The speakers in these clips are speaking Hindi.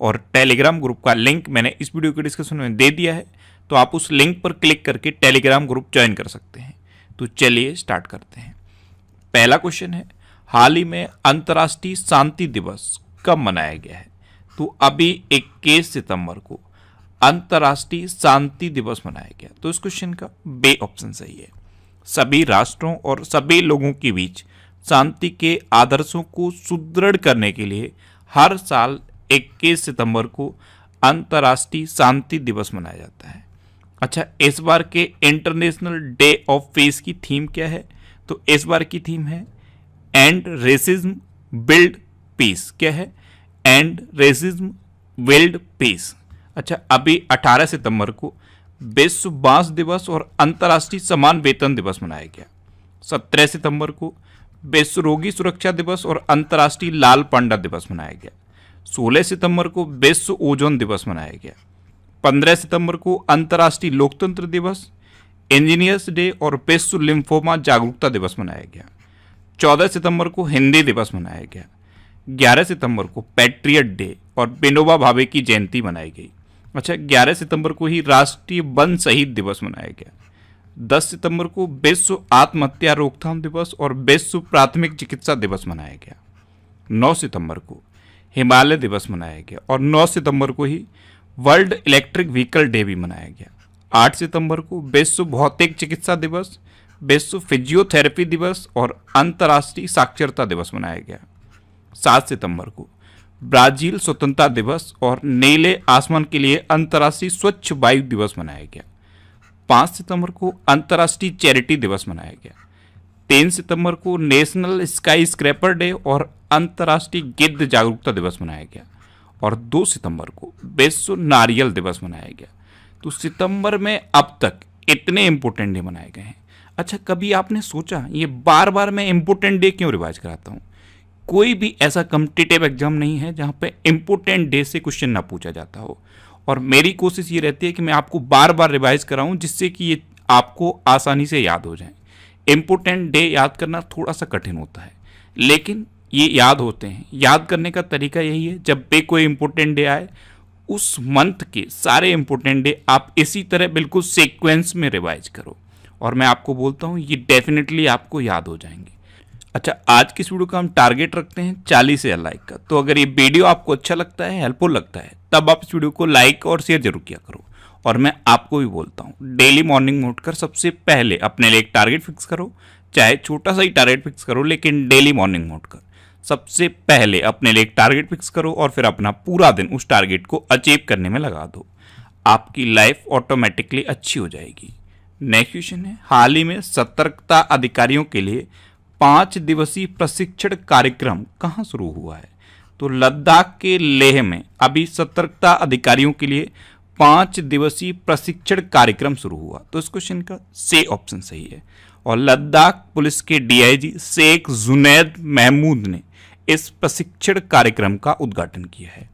और टेलीग्राम ग्रुप का लिंक मैंने इस वीडियो के डिस्क्रिप्शन में दे दिया है तो आप उस लिंक पर क्लिक करके टेलीग्राम ग्रुप ज्वाइन कर सकते हैं तो चलिए स्टार्ट करते हैं पहला क्वेश्चन है हाल ही में अंतर्राष्ट्रीय शांति दिवस कब मनाया गया है तो अभी इक्कीस सितंबर को अंतर्राष्ट्रीय शांति दिवस मनाया गया तो इस क्वेश्चन का बे ऑप्शन सही है सभी राष्ट्रों और सभी लोगों के बीच शांति के आदर्शों को सुदृढ़ करने के लिए हर साल 21 सितंबर को अंतर्राष्ट्रीय शांति दिवस मनाया जाता है अच्छा इस बार के इंटरनेशनल डे ऑफ पीस की थीम क्या है तो इस बार की थीम है एंड रेसिज्म बिल्ड पीस क्या है एंड रेसिज्म बिल्ड पीस अच्छा अभी 18 सितंबर को विश्व बांस दिवस और अंतर्राष्ट्रीय समान वेतन दिवस मनाया गया 17 सितंबर को विश्व रोगी सुरक्षा दिवस और अंतर्राष्ट्रीय लाल पांडा दिवस मनाया गया 16 सितंबर को विश्व ओजोन दिवस मनाया गया 15 सितंबर को अंतर्राष्ट्रीय लोकतंत्र दिवस इंजीनियर्स डे और विश्व लिम्फोमा जागरूकता दिवस मनाया गया 14 सितंबर को हिंदी दिवस मनाया गया 11 सितंबर को पैट्रियट डे और विनोबा भावे की जयंती मनाई गई अच्छा 11 सितंबर को ही राष्ट्रीय वन शहीद दिवस मनाया गया 10 सितंबर को विश्व आत्महत्या रोकथाम दिवस और विश्व प्राथमिक चिकित्सा दिवस मनाया गया 9 सितंबर को हिमालय दिवस मनाया गया और 9 सितंबर को ही वर्ल्ड इलेक्ट्रिक व्हीकल डे भी मनाया गया 8 सितंबर को विश्व भौतिक चिकित्सा दिवस विश्व फिजियोथेरेपी दिवस और अंतर्राष्ट्रीय साक्षरता दिवस मनाया गया 7 सितंबर को ब्राजील स्वतंत्रता दिवस और नीले आसमान के लिए अंतर्राष्ट्रीय स्वच्छ वायु दिवस मनाया गया 5 सितंबर को अंतर्राष्ट्रीय चैरिटी दिवस मनाया गया तीन सितंबर को नेशनल स्काई स्क्रैपर डे और अंतर्राष्ट्रीय गिद्ध जागरूकता दिवस मनाया गया और दो सितंबर को विश्व नारियल दिवस मनाया गया तो सितंबर में अब तक इतने इम्पोर्टेंट डे मनाए गए हैं अच्छा कभी आपने सोचा ये बार बार मैं इम्पोर्टेंट डे क्यों रिवाइज कराता हूँ कोई भी ऐसा कम्पिटेटिव एग्जाम नहीं है जहाँ पे इम्पोर्टेंट डे से क्वेश्चन ना पूछा जाता हो और मेरी कोशिश ये रहती है कि मैं आपको बार बार रिवाइज कराऊँ जिससे कि ये आपको आसानी से याद हो जाए इम्पोर्टेंट डे याद करना थोड़ा सा कठिन होता है लेकिन ये याद होते हैं याद करने का तरीका यही है जब भी कोई इम्पोर्टेंट डे आए उस मंथ के सारे इम्पोर्टेंट डे आप इसी तरह बिल्कुल सीक्वेंस में रिवाइज करो और मैं आपको बोलता हूँ ये डेफिनेटली आपको याद हो जाएंगे अच्छा आज की इस वीडियो का हम टारगेट रखते हैं चालीस हजार लाइक का तो अगर ये वीडियो आपको अच्छा लगता है हेल्पफुल लगता है तब आप इस वीडियो को लाइक और शेयर जरूर किया करो और मैं आपको भी बोलता हूँ डेली मॉर्निंग में उठकर सबसे पहले अपने लिए एक टारगेट फिक्स करो चाहे छोटा सा ही टारगेट फिक्स करो लेकिन डेली मॉर्निंग में उठकर सबसे पहले अपने लिए एक टारगेट फिक्स करो और फिर अपना पूरा दिन उस टारगेट को अचीव करने में लगा दो आपकी लाइफ ऑटोमेटिकली अच्छी हो जाएगी नेक्स्ट क्वेश्चन है हाल ही में सतर्कता अधिकारियों के लिए पाँच दिवसीय प्रशिक्षण कार्यक्रम कहाँ शुरू हुआ है तो लद्दाख के लेह में अभी सतर्कता अधिकारियों के लिए पाँच दिवसीय प्रशिक्षण कार्यक्रम शुरू हुआ तो इस क्वेश्चन का से ऑप्शन सही है और लद्दाख पुलिस के डीआईजी शेख जुनेद महमूद ने इस प्रशिक्षण कार्यक्रम का उद्घाटन किया है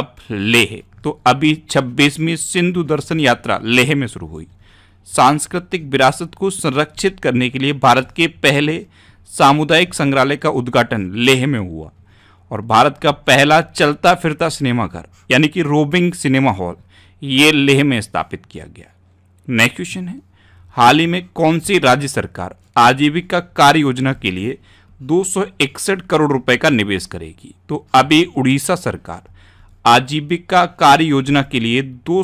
अब लेह तो अभी छब्बीसवीं सिंधु दर्शन यात्रा लेह में शुरू हुई सांस्कृतिक विरासत को संरक्षित करने के लिए भारत के पहले सामुदायिक संग्रहालय का उद्घाटन लेह में हुआ और भारत का पहला चलता फिरता सिनेमाघर यानी कि रोबिंग सिनेमा हॉल ये लेह में स्थापित किया गया नेक्स्ट क्वेश्चन है हाल ही में कौन सी राज्य सरकार आजीविका कार्य योजना के लिए दो करोड़ रुपए का निवेश करेगी तो अभी उड़ीसा सरकार आजीविका कार्य योजना के लिए दो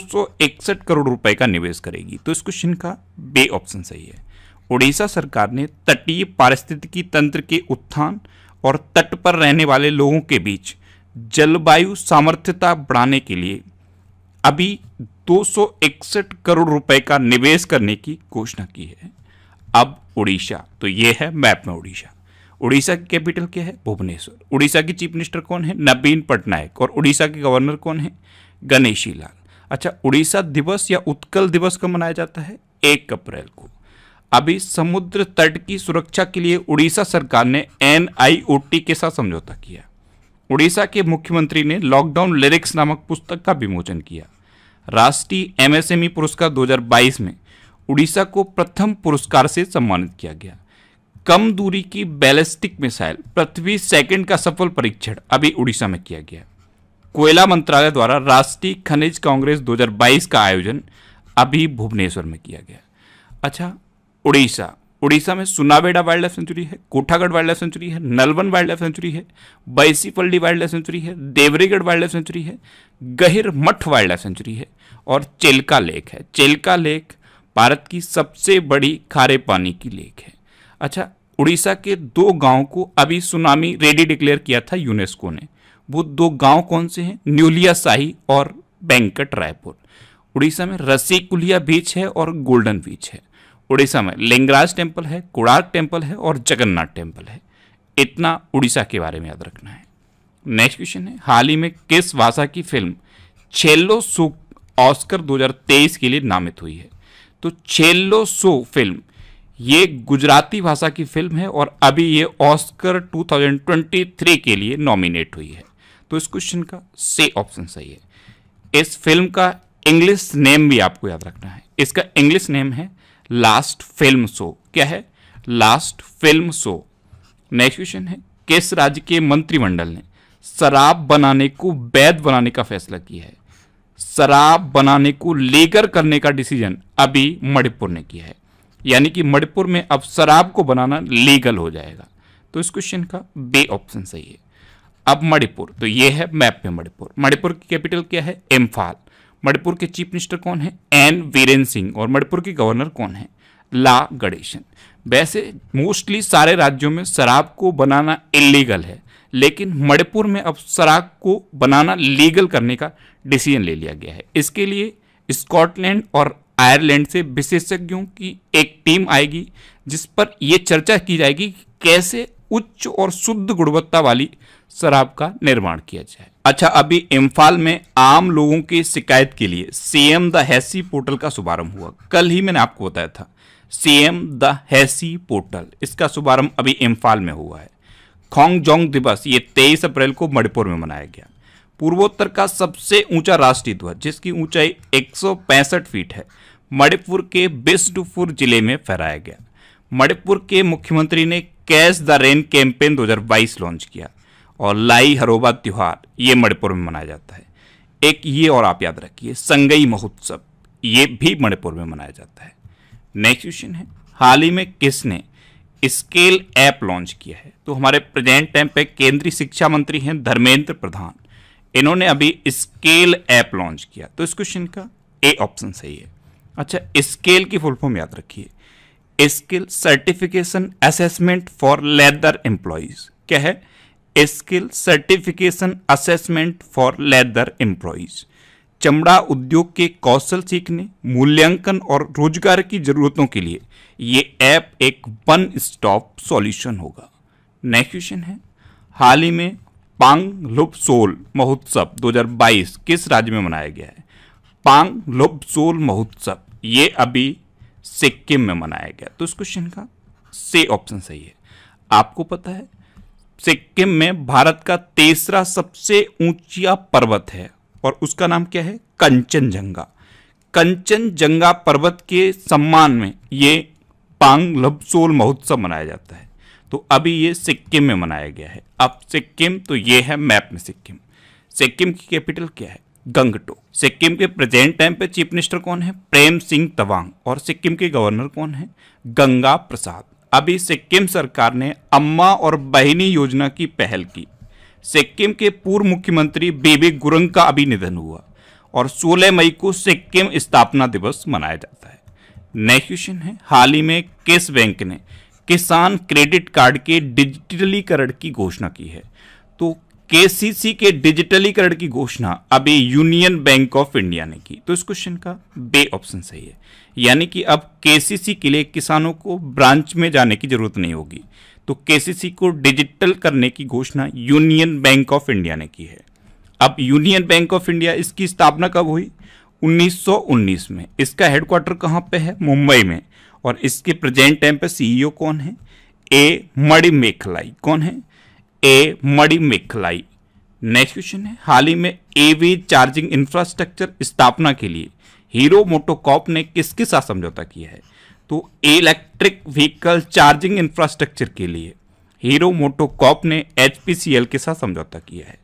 करोड़ रुपए का निवेश करेगी तो इस क्वेश्चन का बे ऑप्शन सही है उड़ीसा सरकार ने तटीय पारिस्थितिकी तंत्र के उत्थान और तट पर रहने वाले लोगों के बीच जलवायु सामर्थ्यता बढ़ाने के लिए अभी 261 करोड़ रुपए का निवेश करने की घोषणा की है अब उड़ीसा तो ये है मैप में उड़ीसा उड़ीसा की कैपिटल क्या है भुवनेश्वर उड़ीसा की चीफ मिनिस्टर कौन है नवीन पटनायक और उड़ीसा के गवर्नर कौन है गणेशी लाल अच्छा उड़ीसा दिवस या उत्कल दिवस कब मनाया जाता है एक अप्रैल को अभी समुद्र तट की सुरक्षा के लिए उड़ीसा सरकार ने एन के साथ समझौता किया उड़ीसा के मुख्यमंत्री ने लॉकडाउन लिरिक्स नामक पुस्तक का विमोचन किया राष्ट्रीय एमएसएमई पुरस्कार 2022 में उड़ीसा को प्रथम पुरस्कार से सम्मानित किया गया कम दूरी की बैलिस्टिक मिसाइल पृथ्वी सेकंड का सफल परीक्षण अभी उड़ीसा में किया गया कोयला मंत्रालय द्वारा राष्ट्रीय खनिज कांग्रेस 2022 का आयोजन अभी भुवनेश्वर में किया गया अच्छा उड़ीसा उड़ीसा में सुनाबेड़ा वाइल्ड लाइफ सेंचुरी है कोठागढ़ वाइल्ड लाइफ सेंचुरी है नलवन वाइल्ड लाइफ सेंचुरी है बैसीपल्ली वाइल्ड लाइफ सेंचुरी है देवरीगढ़ वाइल्ड लाइफ सेंचुरी है गहिर मठ वाइल्ड लाइफ सेंचुरी है और चेलका लेक है चेलका लेक भारत की सबसे बड़ी खारे पानी की लेक है अच्छा उड़ीसा के दो गाँव को अभी सुनामी रेडी डिक्लेयर किया था यूनेस्को ने वो दो गाँव कौन से हैं न्यूलिया शाही और बैंकट रायपुर उड़ीसा में रसी कुलिया बीच है और गोल्डन बीच है उड़ीसा में लिंगराज टेम्पल है कुड़ाक टेम्पल है और जगन्नाथ टेम्पल है इतना उड़ीसा के बारे में याद रखना है नेक्स्ट क्वेश्चन है हाल ही में किस भाषा की फिल्म छेल्लो सो ऑस्कर 2023 के लिए नामित हुई है तो छेल्लो सो फिल्म ये गुजराती भाषा की फिल्म है और अभी ये ऑस्कर 2023 के लिए नॉमिनेट हुई है तो इस क्वेश्चन का से ऑप्शन सही है इस फिल्म का इंग्लिश नेम भी आपको याद रखना है इसका इंग्लिश नेम है लास्ट फिल्म शो क्या है last film show next question है किस राज्य के मंत्रिमंडल ने शराब बनाने को वैध बनाने का फैसला किया है शराब बनाने को लेकर करने का डिसीजन अभी मणिपुर ने किया है यानी कि मणिपुर में अब शराब को बनाना लीगल हो जाएगा तो इस क्वेश्चन का बे ऑप्शन सही है अब मणिपुर तो ये है मैप में मणिपुर मणिपुर की कैपिटल क्या है इम्फाल मणिपुर के चीफ मिनिस्टर कौन है एन वीरेन सिंह और मणिपुर के गवर्नर कौन है ला गणेशन वैसे मोस्टली सारे राज्यों में शराब को बनाना इलीगल है लेकिन मणिपुर में अब शराब को बनाना लीगल करने का डिसीजन ले लिया गया है इसके लिए स्कॉटलैंड और आयरलैंड से विशेषज्ञों की एक टीम आएगी जिस पर यह चर्चा की जाएगी कि कैसे उच्च और शुद्ध गुणवत्ता वाली शराब का निर्माण किया जाए अच्छा अभी इम्फाल में आम लोगों की शिकायत के लिए सीएम द हैसी पोर्टल का शुभारंभ हुआ कल ही मैंने आपको बताया था सीएम द हैसी पोर्टल इसका शुभारंभ अभी इम्फाल में हुआ है खोंगजोंग दिवस ये 23 अप्रैल को मणिपुर में मनाया गया पूर्वोत्तर का सबसे ऊंचा राष्ट्रीय ध्वज जिसकी ऊंचाई एक फीट है मणिपुर के बिष्णुपुर जिले में फहराया गया मणिपुर के मुख्यमंत्री ने catch the rain campaign 2022 launch किया और लाई हरोबा त्यौहार ये मणिपुर में मनाया जाता है एक ये और आप याद रखिए संगई महोत्सव ये भी मणिपुर में मनाया जाता है नेक्स्ट क्वेश्चन है हाल ही में किसने स्केल ऐप लॉन्च किया है तो हमारे प्रेजेंट टाइम पे केंद्रीय शिक्षा मंत्री हैं धर्मेंद्र प्रधान इन्होंने अभी स्केल ऐप लॉन्च किया तो इस क्वेश्चन का ए ऑप्शन सही है अच्छा स्केल की फुल फॉर्म याद रखिए skill certification assessment for leather employees क्या है skill certification assessment for leather employees चमड़ा उद्योग के कौशल सीखने मूल्यांकन और रोजगार की ज़रूरतों के लिए ये ऐप एक वन स्टॉप सॉल्यूशन होगा नेक्स्ट क्वेश्चन है हाल ही में पांग लुप सोल महोत्सव 2022 किस राज्य में मनाया गया है पांग लुप सोल महोत्सव ये अभी सिक्किम में मनाया गया तो इस क्वेश्चन का से ऑप्शन सही है आपको पता है सिक्किम में भारत का तीसरा सबसे ऊंचा पर्वत है और उसका नाम क्या है कंचनजंगा कंचनजंगा पर्वत के सम्मान में ये पांग लबसोल महोत्सव मनाया जाता है तो अभी ये सिक्किम में मनाया गया है अब सिक्किम तो ये है मैप में सिक्किम सिक्किम की कैपिटल क्या है गंगटो सिक्किम के प्रेजेंट टाइम पे चीफ मिनिस्टर कौन है प्रेम सिंह तवांग और सिक्किम के गवर्नर कौन है गंगा प्रसाद अभी सिक्किम सरकार ने अम्मा और बहिनी योजना की पहल की सिक्किम के पूर्व मुख्यमंत्री बेबी गुरंग का अभी निधन हुआ और 16 मई को सिक्किम स्थापना दिवस मनाया जाता है नेक्स्ट क्वेश्चन है हाल ही में किस बैंक ने किसान क्रेडिट कार्ड के डिजिटलीकरण की घोषणा की है तो केसीसी के डिजिटलीकरण की घोषणा अभी यूनियन बैंक ऑफ इंडिया ने की तो इस क्वेश्चन का बे ऑप्शन सही है यानी कि अब केसीसी के लिए किसानों को ब्रांच में जाने की जरूरत नहीं होगी तो केसीसी को डिजिटल करने की घोषणा यूनियन बैंक ऑफ इंडिया ने की है अब यूनियन बैंक ऑफ इंडिया इसकी स्थापना कब हुई 1919 में इसका हेडक्वार्टर कहाँ पे है मुंबई में और इसके प्रेजेंट टाइम पे सीईओ e कौन है ए मणिमेखलाई कौन है ए मड़ी मेखलाई नेक्स्ट क्वेश्चन है हाल ही में एवी चार्जिंग इंफ्रास्ट्रक्चर स्थापना के लिए हीरो मोटोकॉप ने किसके साथ समझौता किया है तो इलेक्ट्रिक व्हीकल चार्जिंग इंफ्रास्ट्रक्चर के लिए हीरो मोटोकॉप ने एच के साथ समझौता किया है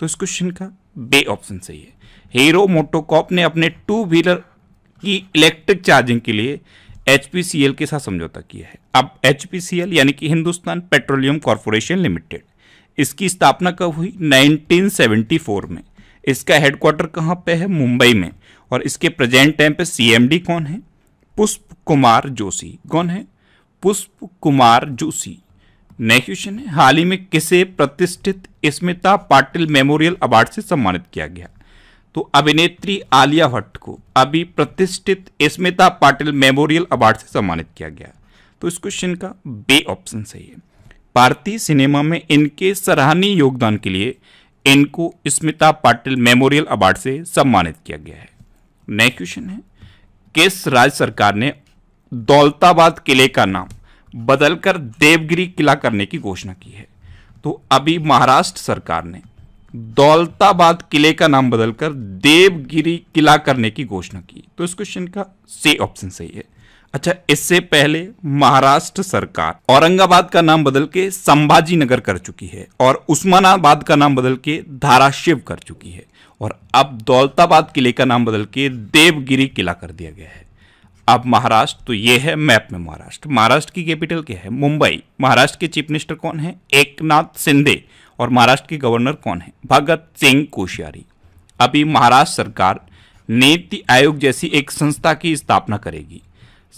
तो इस क्वेश्चन का बे ऑप्शन सही है हीरो मोटोकॉप ने अपने टू व्हीलर की इलेक्ट्रिक चार्जिंग के लिए एच के साथ समझौता किया है अब एच यानी कि हिंदुस्तान पेट्रोलियम कॉरपोरेशन लिमिटेड इसकी स्थापना कब हुई 1974 में इसका हेडक्वार्टर कहाँ पे है मुंबई में और इसके प्रेजेंट टाइम पे सीएमडी कौन है पुष्प कुमार जोशी कौन है पुष्प कुमार जोशी नेक्स्ट क्वेश्चन है हाल ही में किसे प्रतिष्ठित स्मिता पाटिल मेमोरियल अवार्ड से सम्मानित किया गया तो अभिनेत्री आलिया भट्ट को अभी प्रतिष्ठित स्मिता पाटिल मेमोरियल अवार्ड से सम्मानित किया गया तो इस क्वेश्चन का बे ऑप्शन सही है भारतीय सिनेमा में इनके सराहनीय योगदान के लिए इनको स्मिता पाटिल मेमोरियल अवार्ड से सम्मानित किया गया है नेक्स्ट क्वेश्चन है किस राज्य सरकार ने दौलताबाद किले का नाम बदलकर देवगिरी किला करने की घोषणा की है तो अभी महाराष्ट्र सरकार ने दौलताबाद किले का नाम बदलकर देवगिरी किला करने की घोषणा की तो इस क्वेश्चन का सी ऑप्शन सही है अच्छा इससे पहले महाराष्ट्र सरकार औरंगाबाद का नाम बदल के संभाजी नगर कर चुकी है और उस्मानाबाद का नाम बदल के धाराशिव कर चुकी है और अब दौलताबाद किले का नाम बदल के देवगिरी किला कर दिया गया है अब महाराष्ट्र तो ये है मैप में महाराष्ट्र महाराष्ट्र की कैपिटल क्या है मुंबई महाराष्ट्र के चीफ मिनिस्टर कौन है एक शिंदे और महाराष्ट्र के गवर्नर कौन है भगत सिंह कोश्यारी अभी महाराष्ट्र सरकार नीति आयोग जैसी एक संस्था की स्थापना करेगी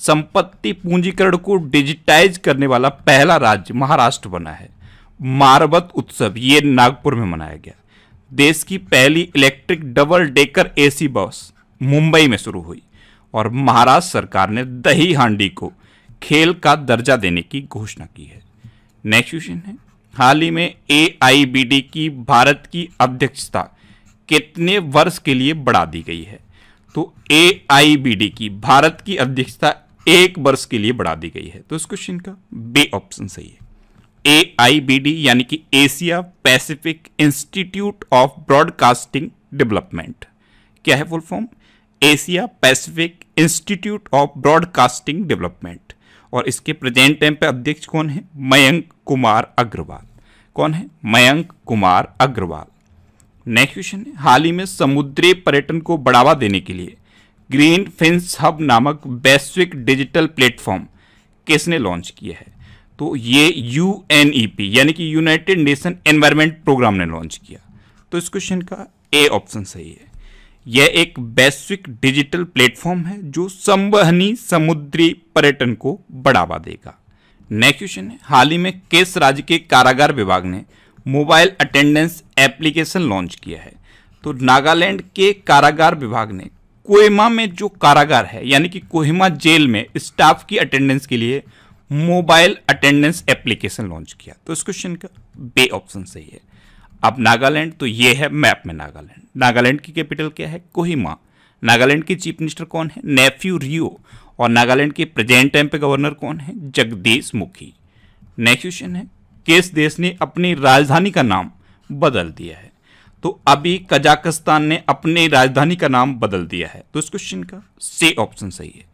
संपत्ति पूंजीकरण को डिजिटाइज करने वाला पहला राज्य महाराष्ट्र बना है मारवत उत्सव ये नागपुर में मनाया गया देश की पहली electric double decker AC bus Mumbai में शुरू हुई और महाराष्ट्र सरकार ने दही हांडी को खेल का दर्जा देने की घोषणा की है नेक्स्ट क्वेश्चन है हाल ही में ए की भारत की अध्यक्षता कितने वर्ष के लिए बढ़ा दी गई है तो ए की भारत की अध्यक्षता एक वर्ष के लिए बढ़ा दी गई है तो इस क्वेश्चन का बी ऑप्शन सही है ए आई बी डी यानी कि Asia Pacific Institute of Broadcasting Development क्या है full form Asia Pacific Institute of Broadcasting Development और इसके प्रेजेंट टाइम पे अध्यक्ष कौन है मयंक कुमार अग्रवाल कौन है मयंक कुमार अग्रवाल नेक्स्ट क्वेश्चन है हाल ही में समुद्री पर्यटन को बढ़ावा देने के लिए ग्रीन फिंस हब नामक वैश्विक डिजिटल प्लेटफॉर्म किसने लॉन्च किया है तो ये यू एन ई पी यानी कि यूनाइटेड नेशन एनवायरमेंट प्रोग्राम ने लॉन्च किया तो इस क्वेश्चन का ए ऑप्शन सही है यह एक वैश्विक डिजिटल प्लेटफॉर्म है जो संवहनी समुद्री पर्यटन को बढ़ावा देगा नेक्स्ट क्वेश्चन है हाल ही में किस राज्य के कारागार विभाग ने मोबाइल अटेंडेंस एप्लीकेशन लॉन्च किया है तो नागालैंड के कारागार विभाग ने कोहिमा में जो कारागार है यानी कि कोहिमा जेल में स्टाफ की अटेंडेंस के लिए मोबाइल अटेंडेंस एप्लीकेशन लॉन्च किया तो इस क्वेश्चन का बे ऑप्शन सही है अब नागालैंड तो ये है मैप में नागालैंड नागालैंड की कैपिटल क्या है कोहिमा नागालैंड के चीफ मिनिस्टर कौन है नेफ्यू रियो और नागालैंड के प्रेजेंट टाइम पे गवर्नर कौन है जगदीश मुखी नेक्स्ट क्वेश्चन है किस देश ने अपनी राजधानी का नाम बदल दिया है तो अभी कजाकिस्तान ने अपनी राजधानी का नाम बदल दिया है तो इस क्वेश्चन का से ऑप्शन सही है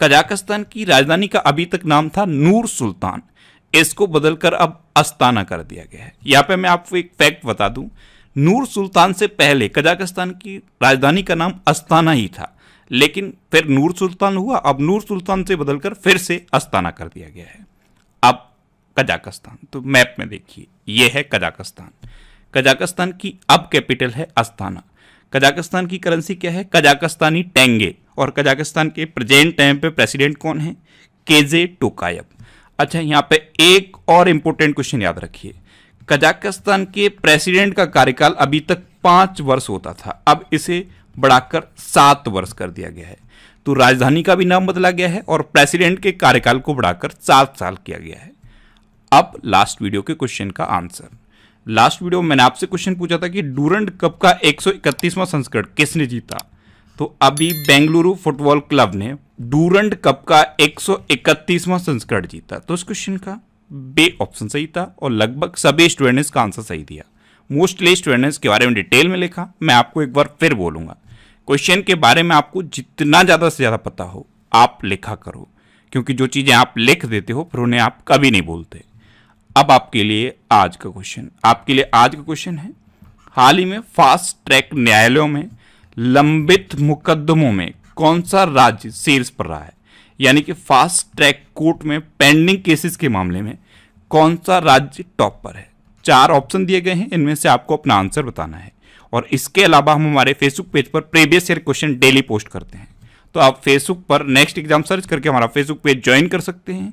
कजाकिस्तान की राजधानी का अभी तक नाम था नूर सुल्तान इसको बदलकर अब अस्ताना कर दिया गया है यहां पे मैं आपको एक फैक्ट बता दूं नूर सुल्तान से पहले कजाकिस्तान की राजधानी का नाम अस्ताना ही था लेकिन फिर नूर सुल्तान हुआ अब नूर सुल्तान से बदलकर फिर से अस्ताना कर दिया गया है अब कजाकिस्तान तो मैप में देखिए यह है कजाकिस्तान कजाकिस्तान की अब कैपिटल है अस्ताना कजाकिस्तान की करेंसी क्या है कजाकिस्तानी टेंगे और कजाकिस्तान के प्रेजेंट टाइम पे प्रेसिडेंट कौन है केजे टोकायब अच्छा यहाँ पे एक और इम्पोर्टेंट क्वेश्चन याद रखिए कजाकिस्तान के प्रेसिडेंट का कार्यकाल अभी तक पाँच वर्ष होता था अब इसे बढ़ाकर सात वर्ष कर दिया गया है तो राजधानी का भी नाम बदला गया है और प्रेसिडेंट के कार्यकाल को बढ़ाकर सात साल किया गया है अब लास्ट वीडियो के क्वेश्चन का आंसर लास्ट वीडियो में मैंने आपसे क्वेश्चन पूछा था कि डूरंड कप का 131वां संस्करण किसने जीता तो अभी बेंगलुरु फुटबॉल क्लब ने डूरंड कप का 131वां संस्करण जीता तो उस क्वेश्चन का बे ऑप्शन सही था और लगभग सभी स्टूडेंट्स का आंसर सही दिया मोस्टली स्टूडेंट्स के बारे में डिटेल में लिखा मैं आपको एक बार फिर बोलूँगा क्वेश्चन के बारे में आपको जितना ज़्यादा से ज़्यादा पता हो आप लिखा करो क्योंकि जो चीज़ें आप लिख देते हो फिर उन्हें आप कभी नहीं बोलते अब आपके लिए आज का क्वेश्चन आपके लिए आज का क्वेश्चन है हाल ही में फास्ट ट्रैक न्यायालयों में लंबित मुकदमों में कौन सा राज्य शीर्ष पर रहा है यानी कि फास्ट ट्रैक कोर्ट में पेंडिंग केसेस के मामले में कौन सा राज्य टॉप पर है चार ऑप्शन दिए गए हैं इनमें से आपको अपना आंसर बताना है और इसके अलावा हम हमारे फेसबुक पेज पर previous year question daily post करते हैं तो आप फेसबुक पर नेक्स्ट एग्जाम सर्च करके हमारा फेसबुक पेज ज्वाइन कर सकते हैं